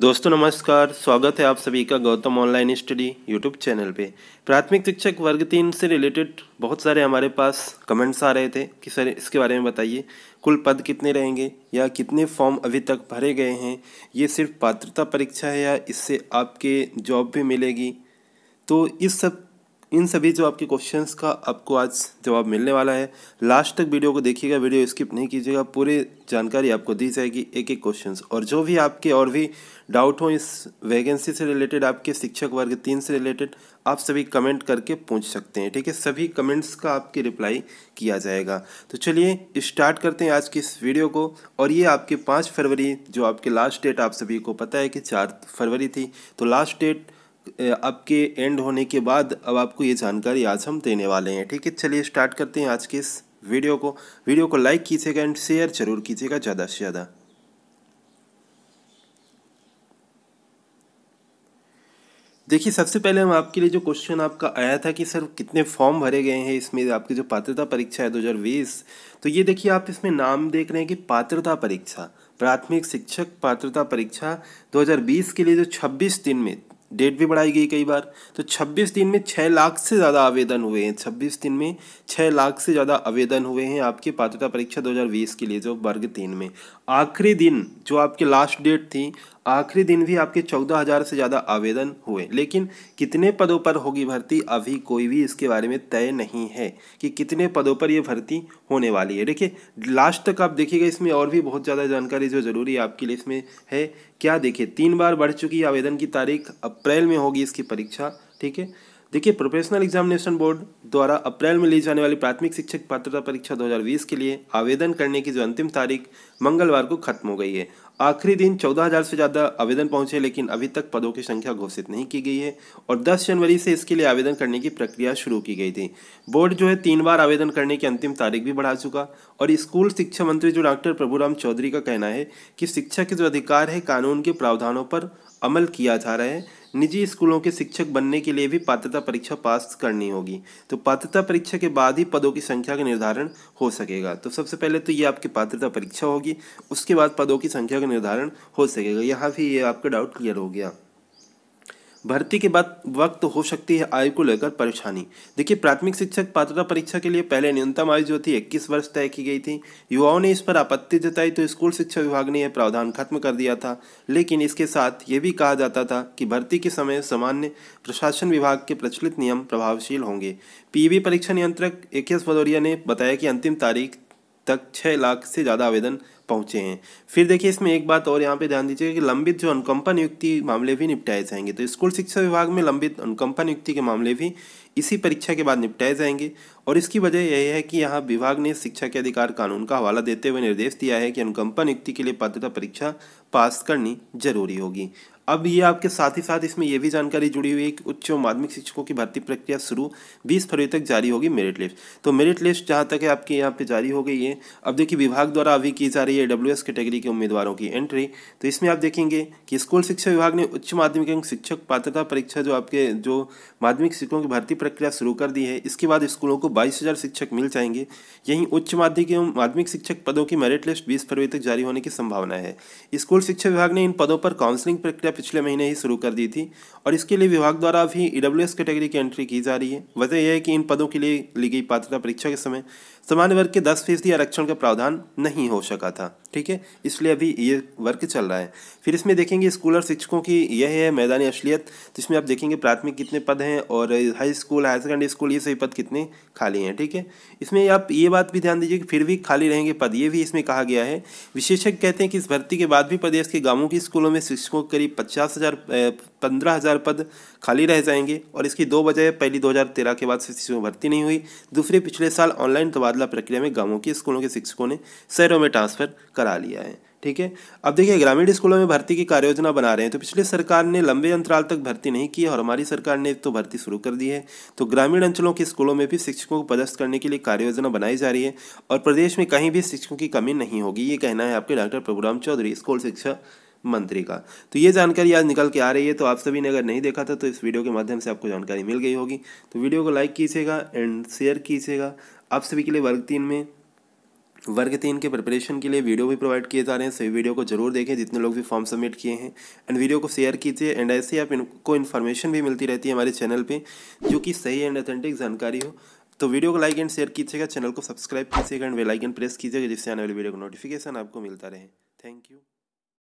दोस्तों नमस्कार स्वागत है आप सभी का Gautam online study YouTube channel पे प्राथमिक शिक्षक वर्ग तीन से रिलेटेड बहुत सारे हमारे पास कमेंट्स आ रहे थे कि सर इसके बारे में बताइए कुल पद कितने रहेंगे या कितने फॉर्म अभी तक भरे गए हैं ये सिर्फ पात्रता परीक्षा है या इससे आपके जॉब भी मिलेगी तो इस सब इन सभी जो आपके क्वेश्चंस का आपको आज जवाब मिलने वाला है लास्ट तक वीडियो को देखिएगा वीडियो स्किप नहीं कीजिएगा पूरी जानकारी आपको दी जाएगी एक एक क्वेश्चन और जो भी आपके और भी डाउट हो इस वैकेंसी से रिलेटेड आपके शिक्षक वर्ग तीन से रिलेटेड आप सभी कमेंट करके पूछ सकते हैं ठीक है सभी कमेंट्स का आपकी रिप्लाई किया जाएगा तो चलिए स्टार्ट करते हैं आज की इस वीडियो को और ये आपके पाँच फरवरी जो आपके लास्ट डेट आप सभी को पता है कि चार फरवरी थी तो लास्ट डेट आपके एंड होने के बाद अब आपको ये जानकारी आज हम देने वाले हैं ठीक है चलिए स्टार्ट करते हैं आज के इस वीडियो को वीडियो को लाइक कीजिएगा एंड शेयर जरूर कीजिएगा ज़्यादा से ज़्यादा देखिए सबसे पहले हम आपके लिए जो क्वेश्चन आपका आया था कि सर कितने फॉर्म भरे गए हैं इसमें आपकी जो पात्रता परीक्षा है 2020 तो ये देखिए आप इसमें नाम देख रहे हैं कि पात्रता परीक्षा प्राथमिक शिक्षक पात्रता परीक्षा 2020 के लिए जो 26 दिन में डेट भी बढ़ाई गई कई बार तो 26 दिन में 6 लाख से ज़्यादा आवेदन हुए हैं 26 दिन में 6 लाख से ज़्यादा आवेदन हुए हैं आपकी पात्रता परीक्षा 2020 के लिए जो वर्ग तीन में आखिरी दिन जो आपकी लास्ट डेट थी आखिरी दिन भी आपके चौदह हज़ार से ज़्यादा आवेदन हुए लेकिन कितने पदों पर होगी भर्ती अभी कोई भी इसके बारे में तय नहीं है कि कितने पदों पर ये भर्ती होने वाली है देखिए लास्ट तक आप देखिएगा इसमें और भी बहुत ज़्यादा जानकारी जो ज़रूरी है आपके लिए इसमें है क्या देखिए तीन बार बढ़ चुकी आवेदन की तारीख अब अप्रैल में होगी इसकी परीक्षा ठीक है देखिए प्रोफेशनल एग्जामिनेशन बोर्ड द्वारा अप्रैल में ली जाने वाली प्राथमिक शिक्षक पात्रता परीक्षा 2020 के लिए आवेदन करने की जो अंतिम तारीख मंगलवार को खत्म हो गई है आखिरी दिन 14,000 से ज़्यादा आवेदन पहुंचे लेकिन अभी तक पदों की संख्या घोषित नहीं की गई है और 10 जनवरी से इसके लिए आवेदन करने की प्रक्रिया शुरू की गई थी बोर्ड जो है तीन बार आवेदन करने की अंतिम तारीख भी बढ़ा चुका और स्कूल शिक्षा मंत्री जो डॉक्टर प्रभुराम चौधरी का कहना है कि शिक्षा के जो अधिकार है कानून के प्रावधानों पर अमल किया जा रहा है निजी स्कूलों के शिक्षक बनने के लिए भी पात्रता परीक्षा पास करनी होगी तो पात्रता परीक्षा के बाद ही पदों की संख्या का निर्धारण हो सकेगा तो सबसे पहले तो ये आपकी पात्रता परीक्षा होगी उसके बाद पदों की संख्या का निर्धारण हो सकेगा यहाँ भी ये आपका डाउट क्लियर हो गया भर्ती के बाद वक्त हो सकती है आयु को लेकर परेशानी देखिए प्राथमिक शिक्षक पात्रता परीक्षा के लिए पहले न्यूनतम आयु जो थी इक्कीस वर्ष तय की गई थी युवाओं ने इस पर आपत्ति जताई तो स्कूल शिक्षा विभाग ने यह प्रावधान खत्म कर दिया था लेकिन इसके साथ ये भी कहा जाता था कि भर्ती के समय सामान्य प्रशासन विभाग के प्रचलित नियम प्रभावशील होंगे पी परीक्षा नियंत्रक ए के भदौरिया ने बताया कि अंतिम तारीख तक छः लाख से ज़्यादा आवेदन पहुंचे हैं फिर देखिए इसमें एक बात और यहाँ पे ध्यान दीजिए कि लंबित जो अनुकंपा नियुक्ति मामले भी निपटाए जाएंगे तो स्कूल शिक्षा विभाग में लंबित अनुकंपा नियुक्ति के मामले भी इसी परीक्षा के बाद निपटाए जाएंगे और इसकी वजह यह है कि यहाँ विभाग ने शिक्षा के अधिकार कानून का हवाला देते हुए निर्देश दिया है कि अनुकंपा नियुक्ति के लिए पात्रता परीक्षा पास करनी जरूरी होगी अब ये आपके साथ ही साथ इसमें यह भी जानकारी जुड़ी हुई है कि उच्च एवं माध्यमिक शिक्षकों की भर्ती प्रक्रिया शुरू 20 फरवरी तक जारी होगी मेरिट लिस्ट तो मेरिट लिस्ट जहाँ तक है आपके यहाँ पे जारी हो गई है अब देखिए विभाग द्वारा अभी की जा रही है डब्ल्यू कैटेगरी के उम्मीदवारों की एंट्री तो इसमें आप देखेंगे कि स्कूल शिक्षा विभाग ने उच्च माध्यमिक एवं शिक्षक पात्रता परीक्षा जो आपके जो माध्यमिक शिक्षकों की भर्ती प्रक्रिया शुरू कर दी है इसके बाद स्कूलों को बाईस हज़ार शिक्षक मिल जाएंगे यहीं उच्च माध्यमिक एवं माध्यमिक शिक्षक पदों की मेरिट लिस्ट बीस फरवरी तक जारी होने की संभावना है स्कूल शिक्षा विभाग ने इन पदों पर काउंसलिंग प्रक्रिया पिछले महीने ही शुरू कर दी थी और इसके लिए विभाग द्वारा अभी ई e कैटेगरी की एंट्री की जा रही है वजह यह है कि इन पदों के लिए ली गई पात्रता परीक्षा के समय सामान्य वर्ग के दस फीसदी आरक्षण का प्रावधान नहीं हो सका था ठीक है इसलिए अभी ये वर्ग चल रहा है फिर इसमें देखेंगे स्कूल और शिक्षकों की यह है मैदानी असलियत तो इसमें आप देखेंगे प्राथमिक कितने पद हैं और high school higher secondary school ये सभी पद कितने खाली हैं ठीक है इसमें आप ये बात भी ध्यान दीजिए कि फिर भी खाली रहेंगे पद ये भी इसमें कहा गया है विशेषज्ञ कहते हैं कि इस भर्ती के बाद भी प्रदेश के गाँवों के स्कूलों में शिक्षकों के करीब पचास हज़ार पंद्रह हज़ार पद खाली रह जाएंगे और इसकी दो वजह पहली 2013 के बाद शिक्षकों में भर्ती नहीं हुई दूसरी पिछले साल ऑनलाइन तबादला प्रक्रिया में गांवों के स्कूलों के शिक्षकों ने शहरों में ट्रांसफ़र करा लिया है ठीक है अब देखिए ग्रामीण स्कूलों में भर्ती की कार्ययोजना बना रहे हैं तो पिछले सरकार ने लंबे अंतराल तक भर्ती नहीं की और हमारी सरकार ने तो भर्ती शुरू कर दी है तो ग्रामीण अंचलों के स्कूलों में भी शिक्षकों को पदस्थ करने के लिए कार्ययोजना बनाई जा रही है और प्रदेश में कहीं भी शिक्षकों की कमी नहीं होगी ये कहना है आपके डॉक्टर प्रभुराम चौधरी स्कूल शिक्षा मंत्री का तो ये जानकारी आज निकल के आ रही है तो आप सभी ने अगर नहीं देखा था तो इस वीडियो के माध्यम से आपको जानकारी मिल गई होगी तो वीडियो को लाइक कीजिएगा एंड शेयर कीजिएगा आप सभी के लिए वर्ग तीन में वर्ग तीन के प्रिपरेशन के लिए वीडियो भी प्रोवाइड किए जा रहे हैं सभी वीडियो को जरूर देखें जितने लोग भी फॉर्म सबमिट किए हैं एंड वीडियो को शेयर कीजिए एंड ऐसे ही आप इनको इन्फॉर्मेशन भी मिलती रहती है हमारे चैनल पर जो कि सही एंड अथेंटिक जानकारी हो तो वीडियो को लाइक एंड शेयर कीजिएगा चैनल को सब्सक्राइब कीजिएगा एंड एंड प्रेस कीजिएगा जिससे आने वाली वीडियो का नोटिफिकेशन आपको मिलता रहे थैंक यू